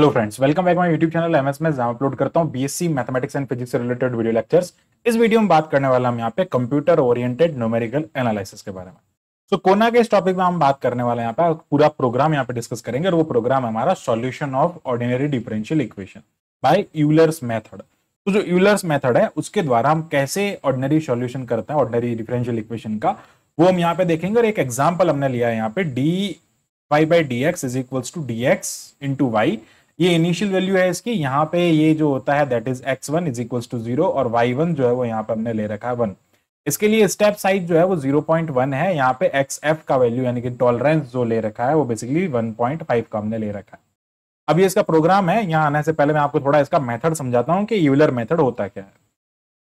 hello friends welcome back my YouTube channel MS में जहां upload करता हूं बीएससी मैथमेटिक्स एंड फिजिक्स से रिलेटेड वीडियो लेक्चर्स इस वीडियो में बात करने वाला हम यहां पे कंप्यूटर ओरिएंटेड न्यूमेरिकल एनालिसिस के बारे में सो so, कोना के इस टॉपिक में हम बात करने वाले यहाँ पे पूरा प्रोग्राम यहाँ पे डिस्कस करेंगे और वो प्रोग्राम हमारा solution of ordinary differential equation by Euler's method तो जो यूलर्स मैथड है उसके द्वारा हम कैसे ऑर्डिनरी सोल्यूशन करते हैं ऑर्डिनरी डिफरेंशियल इक्वेशन का वो हम यहाँ पे देखेंगे और एक एग्जाम्पल हमने लिया है यहाँ पे D Y by D X is equals to D X into Y ये इनिशियल वैल्यू है इसकी यहाँ पे ये जो होता है that is X one is equal to zero और वाई वन जो है वो यहाँ पे हमने ले रखा है वन इसके लिए स्टेप साइज जो है वो जीरो पॉइंट वन है यहाँ पे एक्स एफ का वैल्यू यानी कि टॉलरेंस जो ले रखा है वो बेसिकली वन पॉइंट फाइव का हमने ले रखा है अब ये इसका प्रोग्राम है यहाँ आने से पहले मैं आपको थोड़ा इसका मेथड समझाता हूँ कि यूलर मेथड होता क्या है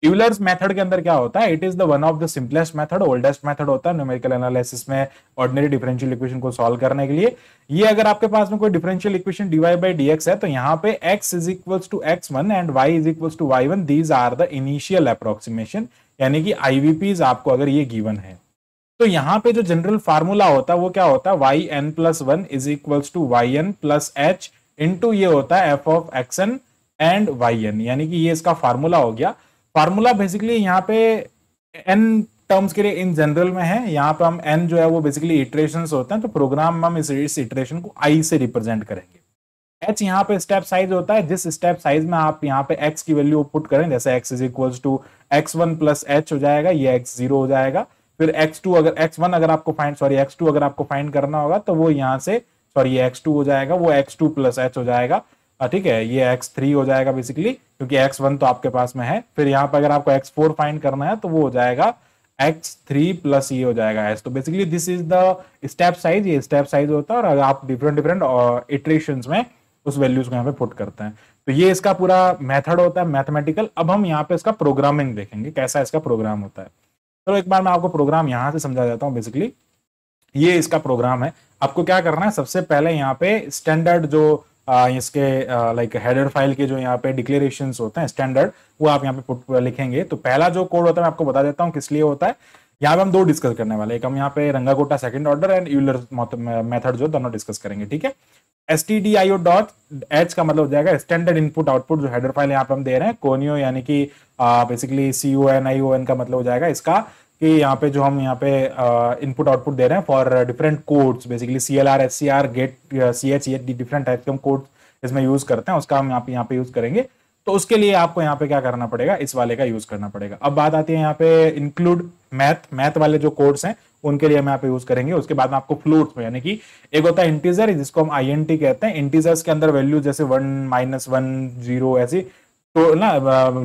ट्यूलर्स मेथड के अंदर क्या होता है it is the one of the simplest method oldest method होता है न्यूमेरिकल एनालिसिस में ऑर्डिनरी डिफरेंशियल इक्वेशन को सॉल्व करने के लिए ये अगर आपके पास में कोई differential equation D Y by D है तो यहाँ पे X is equals to X one and Y is equals to Y one these are the initial approximation यानी कि आईवीपीज आपको अगर ये गिवन है तो यहाँ पे जो जनरल फार्मूला होता है वो क्या होता है Y N plus one is equals to Y N plus H into ये होता है F of X N and Y N यानी कि ये इसका फार्मूला हो गया फार्मूला बेसिकली यहाँ पे एन टर्म्स के लिए इन जनरल में है यहाँ पे हम एन जो है वो बेसिकली इटरेशन होते हैं तो प्रोग्राम में हम इस, इस इटरेशन को आई से रिप्रेजेंट करेंगे एच यहाँ पे स्टेप साइज होता है जिस स्टेप साइज में आप यहाँ पे एक्स की वैल्यू पुट करें जैसे X is equals to X one plus H हो जाएगा ये एक्स जीरो हो जाएगा फिर एक्स टू अगर एक्स वन अगर आपको फाइंड सॉरी एक्स टू अगर आपको फाइंड करना होगा तो वो यहाँ से सॉरी एक्स टू हो जाएगा वो एक्स टू प्लस एच हो जाएगा हाँ, ठीक है ये एक्स थ्री हो जाएगा बेसिकली क्योंकि एक्स वन तो आपके पास में है फिर यहाँ पर अगर आपको एक्स फोर फाइंड करना है तो वो हो जाएगा एक्स थ्री प्लस ये हो जाएगा एस तो basically this is the step size ये स्टेप साइज होता है और आप डिफरेंट डिफरेंट इटरेशन में उस वैल्यूज को यहाँ पे पुट करते हैं तो ये इसका पूरा मेथड होता है मैथमेटिकल अब हम यहाँ पे इसका प्रोग्रामिंग देखेंगे कैसा इसका प्रोग्राम होता है चलो तो एक बार मैं आपको प्रोग्राम यहाँ से समझा जाता हूँ बेसिकली ये इसका प्रोग्राम है आपको क्या करना है सबसे पहले यहाँ पे स्टैंडर्ड जो इसके लाइक हेडर फाइल के जो यहाँ पे डिक्लेरेशन होते हैं स्टैंडर्ड वो आप यहाँ पे लिखेंगे तो पहला जो कोड होता है मैं आपको बता देता हूँ किस लिए होता है यहाँ पे हम दो डिस्कस करने वाले एक हम यहाँ पे Runge Kutta second order and Euler method जो दोनों डिस्कस करेंगे ठीक है S T D I O dot H का मतलब हो जाएगा स्टैंडर्ड इनपुट आउटपुट जो हेडर फाइल यहाँ पे हम दे रहे हैं कोनियो यानी कि basically C O N I O N का मतलब हो जाएगा इसका कि यहाँ पे जो हम यहाँ पे इनपुट आउटपुट दे रहे हैं for different codes basically C L R S C R get C H E H D different type के हम कोड इसमें यूज़ करते हैं उसका हम यहाँ पे यहाँ पे यूज़ करेंगे तो उसके लिए आपको यहाँ पे क्या करना पड़ेगा इस वाले का यूज़ करना पड़ेगा अब बात आती है यहाँ पे इंक्लूड मैथ मैथ वाले जो कोड्स हैं उनके लिए हम यहाँ पे यूज़ करेंगे उसके बाद में आपको फ्लोट में यानी कि एक होता है इंटीजर जिसको हम आई कहते हैं इंटीजर्स के अंदर वैल्यू जैसे वन माइनस वन जीरो ऐसी तो ना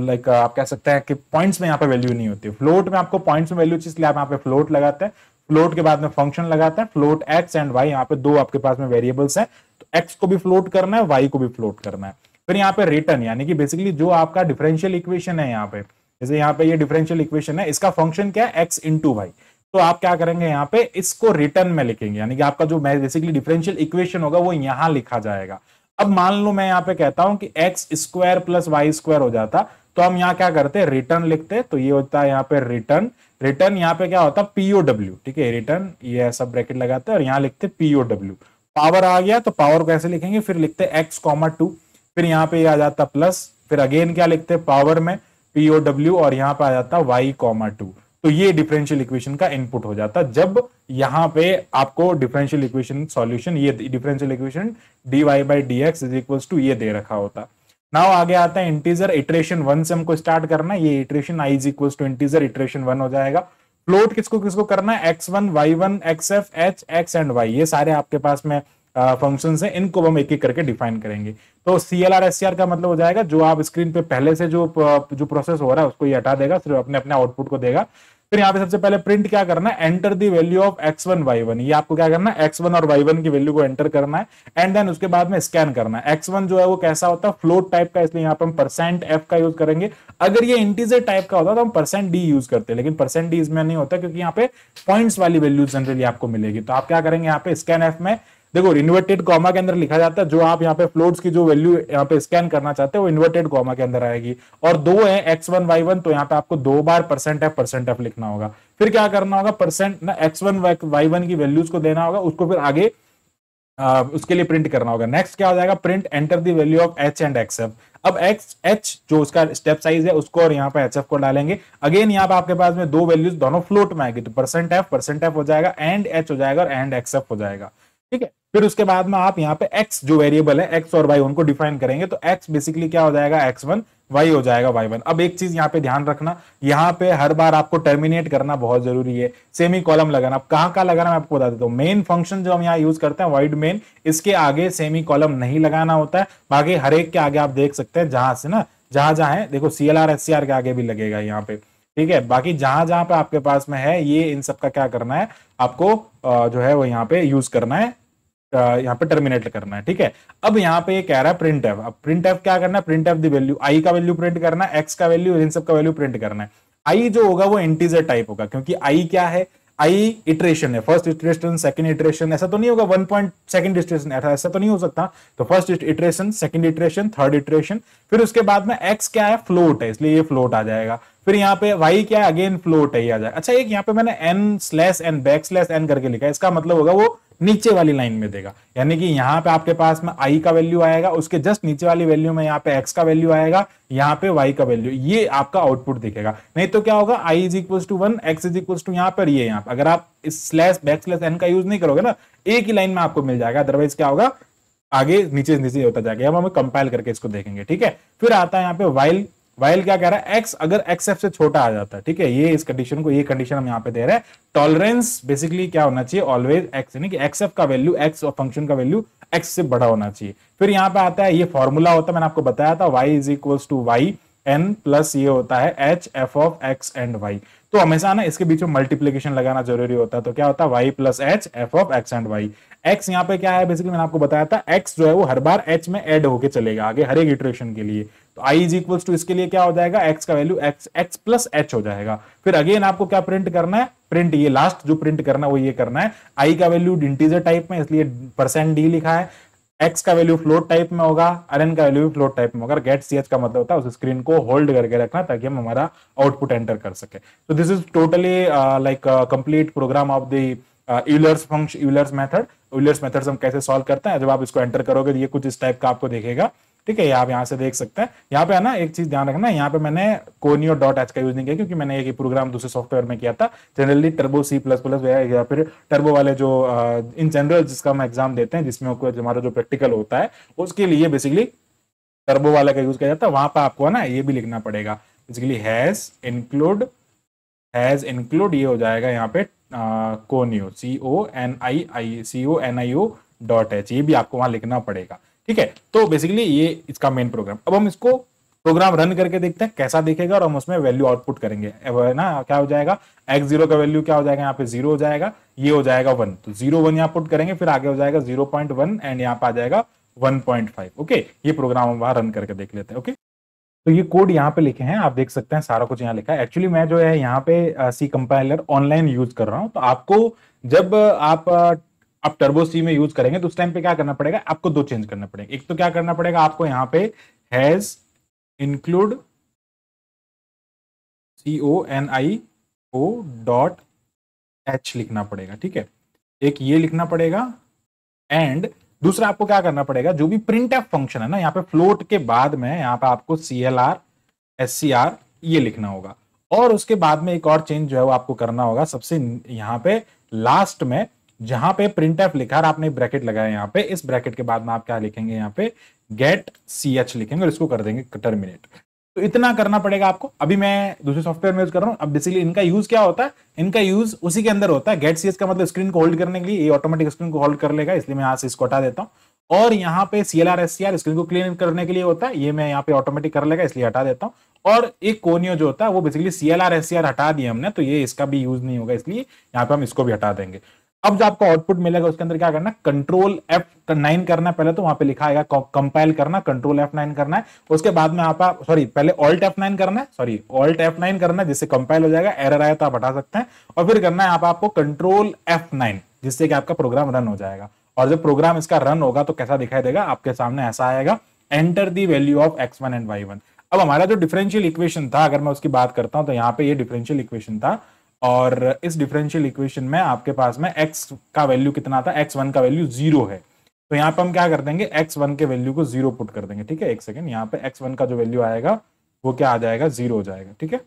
लाइक आप कह सकते हैं कि पॉइंट्स में यहाँ पे वैल्यू नहीं होती फ्लोट में आपको पॉइंट्स में वैल्यू इसलिए आप यहाँ पे फ्लोट लगाते हैं फ्लोट के बाद में फंक्शन लगाते हैं फ्लोट एक्स एंड वाई यहाँ पे दो आपके पास में वेरिएबल्स हैं तो एक्स को भी फ्लोट करना है वाई को भी फ्लोट करना है फिर यहाँ पे रिटर्न यानी कि बेसिकली जो आपका डिफरेंशियल इक्वेशन है यहाँ पे जैसे यहाँ पे ये डिफरेंशियल इक्वेशन है इसका फंक्शन क्या है एक्स इंटू वाई तो आप क्या करेंगे यहाँ पे इसको रिटर्न में लिखेंगे यानी कि आपका जो बेसिकली डिफरेंशियल इक्वेशन होगा वो यहाँ लिखा जाएगा अब मान लो मैं यहां पे कहता हूं कि X square plus Y square हो जाता तो हम यहाँ क्या करते रिटर्न लिखते तो ये होता है यहाँ पे रिटर्न रिटर्न यहाँ पे क्या होता पीओडब्ल्यू ठीक है रिटर्न ये ऐसा ब्रैकेट लगाते और यहाँ लिखते पीओडब्ल्यू पावर आ गया तो पावर को ऐसे लिखेंगे फिर लिखते एक्स कॉमा टू फिर यहाँ पे आ जाता प्लस फिर अगेन क्या लिखते पावर में पीओडब्ल्यू और यहाँ पे आ जाता वाई कॉमा टू तो ये डिफरेंशियल इक्वेशन का इनपुट हो जाता जब यहां पे आपको डिफरेंशियल इक्वेशन सॉल्यूशन ये differential equation D Y by D X is equal to ये दे रखा होता नाउ आगे आता है इंटीजर इटरेशन वन से हमको स्टार्ट करना है ये iteration I is equal to integer iteration one हो जाएगा फ्लोट किसको किसको करना है x one Y one X F H X and Y ये सारे आपके पास में फंक्शन हैं इनको हम एक एक करके डिफाइन करेंगे तो C L R S C R का मतलब हो जाएगा जो आप स्क्रीन पे पहले से जो जो प्रोसेस हो रहा है उसको ये हटा देगा सिर्फ अपने अपने आउटपुट को देगा फिर यहाँ पे सबसे पहले प्रिंट क्या करना है enter the value of x one Y one ये आपको क्या करना है एक्स वन और वाई वन की वैल्यू को एंटर करना है एंड देन उसके बाद में स्कैन करना है एक्स वन जो है वो कैसा होता है फ्लोट टाइप का इसलिए यहाँ पे हम परसेंट एफ का यूज करेंगे अगर ये इंटीजर टाइप का होता तो हम परसेंट डी यूज करते लेकिन परसेंट डी इसमें नहीं होता क्योंकि यहाँ पे पॉइंट्स वाली वैल्यू जनरली आपको मिलेगी तो आप क्या करेंगे यहाँ पे स्कैन एफ में देखो इन्वर्टेड कॉमा के अंदर लिखा जाता है जो आप यहाँ पे फ्लोट्स की जो वैल्यू यहाँ पे स्कैन करना चाहते हैं वो इन्वर्टेड कॉमा के अंदर आएगी और दो है एक्स वन वाई वन तो यहाँ पे आपको दो बार परसेंट एफ परसेंट एफ लिखना होगा फिर क्या करना होगा परसेंट ना एक्स वन वाई वन की वैल्यूज को देना होगा उसको फिर आगे आ, उसके लिए प्रिंट करना होगा नेक्स्ट क्या हो जाएगा print enter the value of H and X F अब एक्स एच जो उसका स्टेप साइज है उसको और यहाँ पे एच एफ को डालेंगे अगेन यहाँ पे आपके पास में दो वैल्यूज दोनों फ्लोट में आएगी तो परसेंट एफ परसेंट एफ हो जाएगा एंड एच हो जाएगा और एंड एक्स एफ हो जाएगा ठीक है फिर उसके बाद में आप यहाँ पे x जो वेरिएबल है x और y उनको डिफाइन करेंगे तो x बेसिकली क्या हो जाएगा x1 y हो जाएगा y1 अब एक चीज यहाँ पे ध्यान रखना यहाँ पे हर बार आपको टर्मिनेट करना बहुत जरूरी है सेमी कॉलम लगाना आप कहाँ कहाँ लगाना मैं आपको बता देता हूँ मेन फंक्शन जो हम यहाँ यूज करते हैं वाइड मेन इसके आगे सेमी कॉलम नहीं लगाना होता है बाकी हर एक के आगे आप देख सकते हैं जहां से ना जहां जहां है देखो C L R S C R के आगे भी लगेगा यहाँ पे ठीक है बाकी जहां जहां पे आपके पास में है ये इन सब का क्या करना है आपको जो है वो यहाँ पे यूज करना है यहाँ पे टर्मिनेट करना है ठीक है अब यहाँ पे ये कह रहा है प्रिंट एफ अब प्रिंट एफ क्या करना है print F the value I का वैल्यू प्रिंट करना है एक्स का वैल्यू इन सब का वैल्यू प्रिंट करना है आई जो होगा वो इंटीजर टाइप होगा क्योंकि आई क्या है आई इटरेशन है फर्स्ट इटरेशन सेकंड इटरेशन ऐसा तो नहीं होगा वन पॉइंट सेकंड इटरेशन ऐसा तो नहीं हो सकता तो first iteration second iteration third iteration फिर उसके बाद में एक्स क्या है फ्लोट है इसलिए ये फ्लोट आ जाएगा फिर यहाँ पे वाई क्या है अगेन फ्लोट है आ जाए अच्छा एक यहाँ पे मैंने N slash N back slash N करके लिखा है इसका मतलब होगा वो नीचे वाली लाइन में देगा यानी कि यहाँ पे आपके पास में आई का वैल्यू आएगा उसके जस्ट नीचे वाली वैल्यू में यहाँ पे एक्स का वैल्यू आएगा यहाँ पे वाई का वैल्यू ये आपका आउटपुट दिखेगा नहीं तो क्या होगा I is equal to one X is equal to यहाँ पर ये यहाँ पर अगर आप इस स्लैश बैक स्लैश एन का यूज नहीं करोगे ना एक ही लाइन में आपको मिल जाएगा अदरवाइज क्या होगा आगे नीचे नीचे होता जाएगा हम हमें कंपाइल करके इसको देखेंगे ठीक है फिर आता है यहाँ पे वाइल वाइल क्या कह रहा है एक्स अगर एक्स एफ से छोटा आ जाता है ठीक है ये इस कंडीशन को ये कंडीशन हम यहाँ पे दे रहे हैं टॉलरेंस बेसिकली क्या होना चाहिए ऑलवेज एक्स यानी कि एक्स एफ का वैल्यू एक्स और फंक्शन का वैल्यू एक्स से बड़ा होना चाहिए फिर यहाँ पे आता है ये फॉर्मूला होता है मैंने आपको बताया था Y is equals to Y N plus ये होता है H F of x and Y तो हमेशा ना इसके बीच में मल्टीप्लीकेशन लगाना जरूरी होता है तो क्या होता है Y plus H F of x and Y X यहाँ पे क्या है बेसिकली मैंने आपको बताया था एक्स जो है वो हर बार एच में एड होके चलेगा आगे हर एक इटरेशन के लिए तो आई इज इक्वल्स टू इसके लिए क्या हो जाएगा एक्स का value X X plus H हो जाएगा फिर अगेन आपको क्या प्रिंट करना है प्रिंट ये लास्ट जो प्रिंट करना है वो ये करना है आई का वैल्यू इंटीजर टाइप में इसलिए परसेंट डी लिखा है एक्स का वैल्यू फ्लोट टाइप में होगा आर एन का वैल्यू फ्लोट टाइप में होगा गेट सी एच का मतलब होता है उस स्क्रीन को होल्ड करके रखना ताकि हम हमारा आउटपुट एंटर कर सके तो this is totally like complete program of the Euler's function Euler's method Euler's method हम कैसे सॉल्व करते हैं जब आप इसको एंटर करोगे तो ये कुछ इस टाइप का आपको देखेगा ठीक है आप यहाँ से देख सकते हैं यहाँ पे है ना एक चीज ध्यान रखना यहाँ पे मैंने कोनियो डॉट एच का यूज नहीं किया क्योंकि मैंने एक प्रोग्राम दूसरे सॉफ्टवेयर में किया था generally turbo C plus plus या फिर टर्बो वाले जो इन जनरल जिसका हम एग्जाम देते हैं जिसमें हमारा जो प्रैक्टिकल होता है उसके लिए बेसिकली टर्बो वाले का यूज किया जाता है वहां पर आपको ना ये भी लिखना पड़ेगा basically hash include hash include ये हो जाएगा यहाँ पे conio C O N I I C O N I O dot H ये भी आपको वहां लिखना पड़ेगा ठीक है तो बेसिकली ये इसका मेन प्रोग्राम अब हम इसको प्रोग्राम रन करके देखते हैं कैसा देखेगा और हम उसमें वैल्यू आउटपुट करेंगे ना क्या हो जाएगा एक्स जीरो का वैल्यू क्या हो जाएगा यहाँ पे जीरो हो जाएगा ये हो जाएगा वन तो जीरो वन यहाँ पुट करेंगे फिर आगे हो जाएगा जीरो पॉइंट वन एंड यहाँ पे आ जाएगा वन पॉइंट फाइव ओके ये प्रोग्राम हम वहां रन करके देख लेते हैं ओके तो ये कोड यहाँ पे लिखे हैं आप देख सकते हैं सारा कुछ यहाँ लिखा है एक्चुअली मैं जो है यहाँ पे सी कंपाइलर ऑनलाइन यूज कर रहा हूँ तो आपको जब आप uh, आप टर्बो सी में यूज करेंगे तो उस टाइम पे क्या करना पड़ेगा आपको दो चेंज करना पड़ेगा एक तो क्या करना पड़ेगा आपको यहाँ पे hash include C O N I O dot H लिखना पड़ेगा ठीक है एक ये लिखना पड़ेगा एंड दूसरा आपको क्या करना पड़ेगा जो भी प्रिंट एफ फंक्शन है ना यहाँ पे फ्लोट के बाद में यहाँ पे आपको C L R S C R ये लिखना होगा और उसके बाद में एक और चेंज जो है वो आपको करना होगा सबसे यहाँ पे लास्ट में जहां पे प्रिंट एफ लिखा और आपने ब्रैकेट लगाया यहाँ पे इस ब्रैकेट के बाद में आप क्या लिखेंगे यहाँ पे गेट सी एच लिखेंगे और इसको कर देंगे टर्मिनेट तो इतना करना पड़ेगा आपको अभी मैं दूसरे सॉफ्टवेयर में यूज कर रहा हूँ अब बेसिकली इनका यूज क्या होता है इनका यूज उसी के अंदर होता है गेट सी का मतलब स्क्रीन को होल्ड करने के लिए ये ऑटोमेटिक स्क्रीन को होल्ड कर लेगा इसलिए मैं यहाँ से इसको हटा देता हूँ और यहाँ पे C L R S C R screen को क्लीन करने के लिए होता है ये मैं यहाँ पे ऑटोमेटिक कर लेगा इसलिए हटा देता हूँ और एक कोनियो जो होता है वो basically C L R S C R हटा दिया हमने तो ये इसका भी यूज नहीं होगा इसलिए यहाँ पे हम इसको भी हटा देंगे अब जो आपको आउटपुट मिलेगा उसके अंदर क्या करना कंट्रोल एफ नाइन करना है पहले तो वहां पे लिखा आएगा कंपाइल करना कंट्रोल एफ नाइन करना है उसके बाद में आप सॉरी पहले ऑल्ट एफ नाइन करना है सॉरी ऑल्ट एफ नाइन करना है जिससे कंपाइल हो जाएगा एरर आया तो आप हटा सकते हैं और फिर करना है आप आपको कंट्रोल एफ नाइन जिससे कि आपका प्रोग्राम रन हो जाएगा और जब प्रोग्राम इसका रन होगा तो कैसा दिखाई देगा आपके सामने ऐसा आएगा enter the value of x one and Y one अब हमारा जो डिफरेंशियल इक्वेशन था अगर मैं उसकी बात करता हूं तो यहाँ पे ये डिफरेंशियल इक्वेशन था और इस डिफरेंशियल इक्वेशन में आपके पास में एक्स का वैल्यू कितना था एक्स वन का वैल्यू जीरो है तो यहाँ पे हम क्या कर देंगे एक्स वन के वैल्यू को जीरो पुट कर देंगे ठीक है एक सेकेंड यहाँ पे एक्स वन का जो वैल्यू आएगा वो क्या आ जाएगा जीरो हो जाएगा ठीक है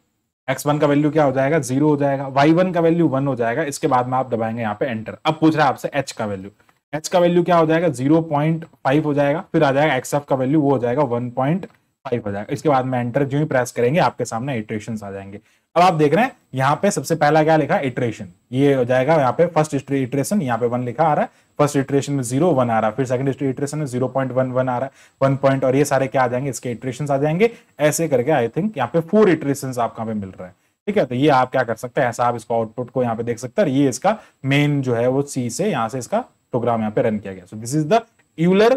एक्स वन का वैल्यू क्या हो जाएगा जीरो हो जाएगा वाई वन का वैल्यू वन हो जाएगा इसके बाद में आप दबाएंगे यहाँ पे एंटर अब पूछ रहा है आपसे एच का वैल्यू एच का वैल्यू क्या हो जाएगा जीरो पॉइंट फाइव हो जाएगा फिर आ जाएगा एक्स एफ का वैल्यू वो हो जाएगा वन पॉइंट फाइव हो जाएगा इसके बाद में एंटर जो ही प्रेस करेंगे आपके सामने इटरेशन आ जाएंगे अब आप देख रहे हैं यहाँ पे सबसे पहला क्या लिखा इटरेशन ये हो जाएगा यहाँ पे फर्स्ट इटरेशन यहाँ पे वन लिखा आ रहा है फर्स्ट इटरेशन में जीरो वन आ रहा है फिर सेकंड इटरेशन में जीरो पॉइंट वन वन आ रहा है वन पॉइंट और ये सारे क्या आ जाएंगे इसके इटरेशन आ जाएंगे ऐसे करके आई थिंक यहाँ पे फोर इटरेशन आप कहाँ पे मिल रहे हैं ठीक है तो ये आप क्या कर सकते हैं ऐसा आप इसको आउटपुट को यहाँ पे देख सकते हैं ये इसका मेन जो है वो सी से यहाँ से इसका प्रोग्राम यहाँ पे रन किया गया so this is the Euler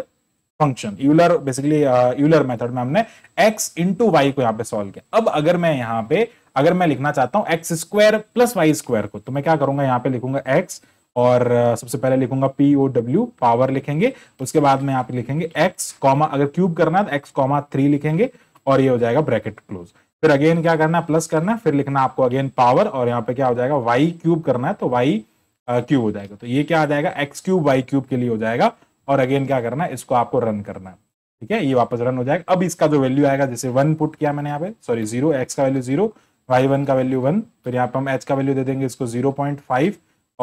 function Euler basically Euler method में हमने एक्स इंटू वाई को यहाँ पे सॉल्व किया अब अगर मैं यहाँ पे अगर मैं लिखना चाहता हूं x square plus Y square को तो मैं क्या करूंगा यहाँ पे लिखूंगा एक्स और सबसे पहले लिखूंगा पी ओ डब्ल्यू पावर लिखेंगे उसके बाद में यहाँ पे लिखेंगे एक्स कॉमा अगर क्यूब करना है तो एक्स कॉमा थ्री लिखेंगे और ये हो जाएगा ब्रैकेट क्लोज फिर अगेन क्या करना है प्लस करना है फिर लिखना आपको अगेन पावर और यहाँ पे क्या हो जाएगा वाई क्यूब करना है तो वाई क्यूब हो जाएगा तो ये क्या आ जाएगा एक्स क्यूब वाई क्यूब के लिए हो जाएगा और अगेन क्या करना है इसको आपको रन करना है ठीक है ये वापस रन हो जाएगा अब इसका जो वैल्यू आएगा जैसे वन पुट किया मैंने यहाँ पे सॉरी जीरो एक्स का वैल्यू जीरो वाई वन का वैल्यू वन फिर यहाँ पर हम एच का वैल्यू दे देंगे इसको जीरो पॉइंट फाइव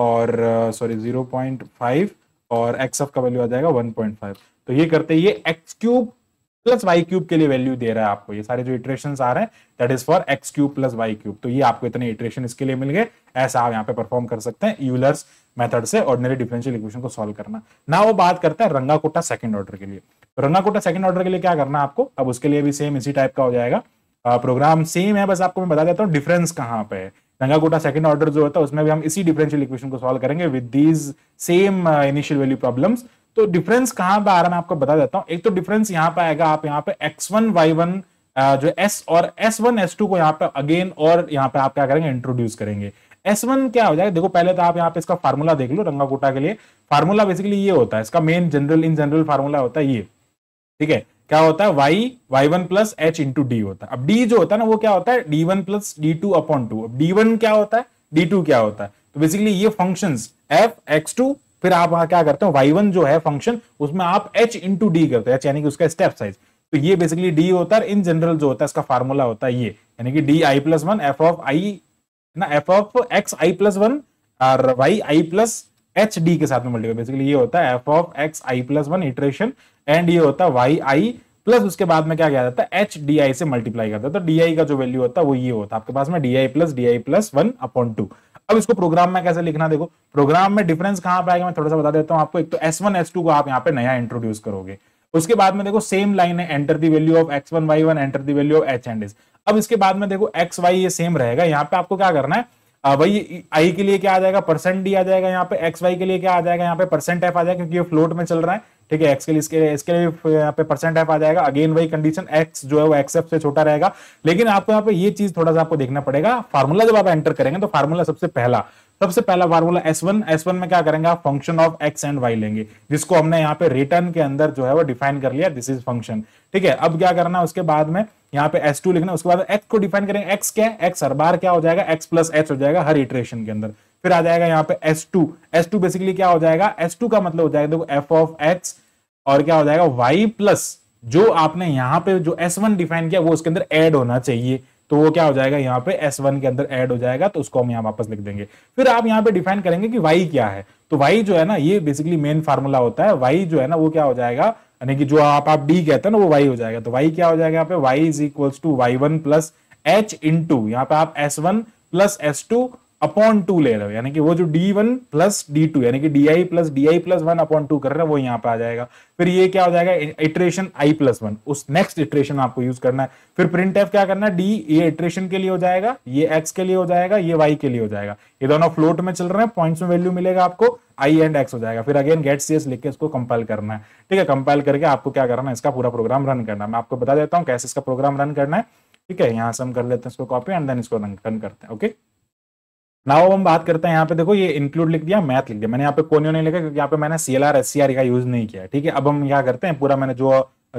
और सॉरी जीरो पॉइंट फाइव और एक्स एफ का वैल्यू आ जाएगा वन पॉइंट फाइव तो ये करते ये x cube plus y cube के लिए वैल्यू दे रहा है आपको ये सारे जो इटरेशन आ रहे हैं that is for x cube plus y cube तो ये आपको इतने इटरेशन इसके लिए मिल गए ऐसा आप यहाँ पे परफॉर्म कर सकते हैं यूलर्स मेथड से ऑर्डिनरी डिफरेंशियल इक्वेशन को सॉल्व करना ना वो बात करते हैं रंगाकोटा सेकंड ऑर्डर के लिए तो रंगाकोटा सेकंड ऑर्डर के लिए क्या करना है आपको अब उसके लिए भी सेम इसी टाइप का हो जाएगा प्रोग्राम सेम है बस आपको मैं बता देता हूँ डिफरेंस कहाँ पे है रंगाकोटा सेकंड ऑर्डर जो होता है उसमें भी हम इसी डिफरेंशियल इक्वेशन को सॉल्व करेंगे with these same initial value problems तो डिफरेंस कहाँ पर आ रहा है मैं आपको बता देता हूँ एक तो डिफरेंस यहाँ पर आएगा आप यहाँ पे एक्स वन वाई वन जो एस और एस वन एस टू को यहाँ पे अगेन और यहाँ पे आप क्या करेंगे इंट्रोड्यूस करेंगे एस वन क्या हो जाएगा देखो पहले तो आप यहाँ पे इसका फार्मूला देख लो रंगाकोटा के लिए फार्मूला बेसिकली ये होता है इसका main general in general formula होता है ये ठीक है क्या होता है y y one plus H into d होता है अब डी जो होता है ना वो क्या होता है d one plus d two upon two अब डी वन क्या होता है डी टू क्या होता है तो बेसिकली ये फंक्शन एफ एक्स टू फिर आप वहां क्या करते हो वाई वन जो है फंक्शन उसमें आप एच इंटू डी करते हैं यानी कि उसका स्टेप साइज तो ये बेसिकली डी होता है इन जनरल जो होता है इसका फार्मूला होता है ये यानी कि d i plus one f of i ना f of x i plus one और y i plus h d के साथ में मल्टीप्लाई बेसिकली ये होता है F of x i plus one iteration and ये होता है वाई आई प्लस उसके बाद में क्या किया जाता है एच डी आई से मल्टीप्लाई करता है तो डी आई का जो वैल्यू होता है वो ये होता है आपके पास में d i plus d i plus one upon two अब इसको प्रोग्राम में कैसे लिखना देखो प्रोग्राम में डिफरेंस कहां पर आएगा मैं थोड़ा सा बता देता हूँ आपको एक तो एस वन एस टू को आप यहाँ पे नया इंट्रोड्यूस करोगे उसके बाद में देखो सेम लाइन है enter the value of x one Y one enter the value of H and s अब इसके बाद में देखो एक्स वाई ये सेम रहेगा यहाँ पे आपको क्या करना है भाई आई के लिए क्या आ जाएगा परसेंट डी आ जाएगा यहाँ पे एक्स वाई के लिए क्या आ जाएगा यहाँ पे परसेंट एफ आ जाएगा क्योंकि ये फ्लोट में चल रहा है ठीक है एक्स के लिए इसके लिए इसके लिए यहाँ पे परसेंट एफ आ जाएगा अगेन वही कंडीशन एक्स जो है वो एक्स एफ से छोटा रहेगा लेकिन आपको यहाँ पे ये चीज थोड़ा सा आपको देखना पड़ेगा फार्मूला जब आप एंटर करेंगे तो फार्मूला सबसे पहला सबसे पहला formula s one s one में क्या करेंगे आप function of x and y लेंगे जिसको हमने यहाँ पे रिटर्न के अंदर जो है वो डिफाइन कर लिया दिस इज फंक्शन ठीक है अब क्या करना है उसके बाद में यहाँ पे एस टू लिखना उसके बाद एक्स को डिफाइन करेंगे एक्स क्या है एक्स हर बार क्या हो जाएगा एक्स प्लस एच हो जाएगा हर इटरेशन के अंदर फिर आ जाएगा यहाँ पे s two s two basically क्या हो जाएगा एस टू का मतलब हो जाएगा देखो एफ ऑफ एक्स और क्या हो जाएगा वाई प्लस जो आपने यहाँ पे जो एस वन डिफाइन किया वो उसके अंदर एड होना चाहिए तो वो क्या हो जाएगा यहाँ पे एस वन के अंदर एड हो जाएगा तो उसको हम यहाँ वापस लिख देंगे फिर आप यहाँ पे डिफाइन करेंगे कि वाई क्या है तो वाई जो है ना ये बेसिकली मेन फार्मूला होता है वाई जो है ना वो क्या हो जाएगा यानी कि जो आप आप डी कहते हैं ना वो वाई हो जाएगा तो वाई क्या हो जाएगा यहाँ पे y is equals to Y one plus h into यहाँ पे आप s one plus s two upon two ले रहे हो यानी कि वो जो d one plus d two यानी कि d i plus d i plus one upon two कर रहे हैं वो यहाँ पे आ जाएगा फिर ये क्या हो जाएगा इटरेशन आई प्लस वन उस नेक्स्ट इटरेशन आपको यूज करना है फिर प्रिंट एफ क्या करना है डी ये इटरेशन के लिए हो जाएगा ये एक्स के लिए हो जाएगा ये वाई के लिए हो जाएगा ये दोनों फ्लोट में चल रहे हैं पॉइंट में वैल्यू मिलेगा आपको आई एंड एक्स हो जाएगा फिर अगेन गेट सी एस लिख के इसको कंपाइल करना है ठीक है कंपाइल करके आपको क्या करना है इसका पूरा प्रोग्राम रन करना है मैं आपको बता देता हूँ कैसे इसका प्रोग्राम रन करना है ठीक है यहाँ से हम कर लेते हैं इसको कॉपी एंड देन इसको रन करते हैं ओके नाउ हम बात करते हैं यहाँ पे देखो ये इंक्लूड लिख दिया मैथ लिख दिया मैंने यहाँ पे कोनियो नहीं लिखा क्योंकि यहाँ पे मैंने c L R S C R का यूज नहीं किया ठीक है अब हम क्या करते हैं पूरा मैंने जो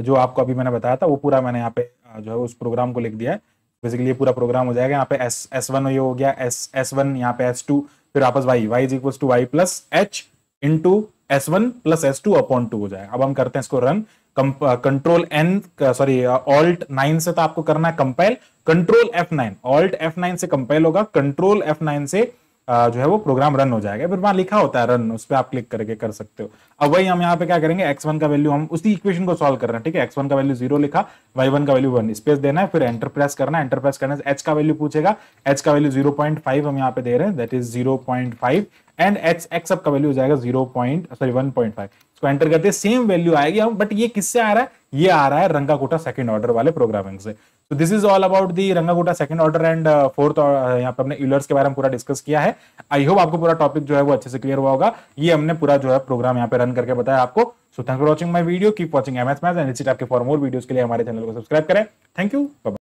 जो आपको अभी मैंने बताया था वो पूरा मैंने यहाँ पे जो है उस प्रोग्राम को लिख दिया है बेसिकली ये पूरा प्रोग्राम हो जाएगा यहाँ पे एस एस वन ये हो गया एस एस वन यहाँ पे एस टू फिर वापस y y is equal to y plus H into s one plus s two upon two हो जाएगा अब हम करते हैं इसको run control n sorry alt nine से तो आपको करना है compile control f nine alt f nine से कंपाइल होगा कंट्रोल एफ नाइन से जो है वो प्रोग्राम रन हो जाएगा फिर वहां लिखा होता है रन उस पर आप क्लिक करके कर सकते हो अब वही हम यहाँ पे क्या करेंगे एक्स वन का वैल्यू हम उसी इक्वेशन को सॉल्व कर रहे हैं ठीक है एक्स वन का वैल्यू जीरो लिखा वाई वन का वैल्यू वन स्पेस देना है फिर एंटरप्रेस करना है एंटरप्रेस करने से एच का वैल्यू पूछेगा एच का वैल्यू जीरो पॉइंट फाइव हम यहाँ पे दे रहे हैं that is zero point five and h x का वैल्यू हो जाएगा zero point sorry one point five इसको एंटर करते हैं सेम वैल्यू आएगी हम बट ये किससे आ रहा है ये आ रहा है रंगाकोटा सेकंड ऑर्डर वाले प्रोग्रामिंग से तो this is all about the Runge Kutta second order and fourth यहाँ पे हमने यूलर्स के बारे में पूरा डिस्कस किया है आई होप आपको पूरा टॉपिक जो है वो अच्छे से क्लियर हुआ होगा ये हमने पूरा जो है प्रोग्राम यहाँ पे रन करके बताया आपको so thank for watching my video keep watching M S math and इसी टाइप के फॉर मोर वीडियोस के लिए हमारे चैनल को सब्सक्राइब करें थैंक यू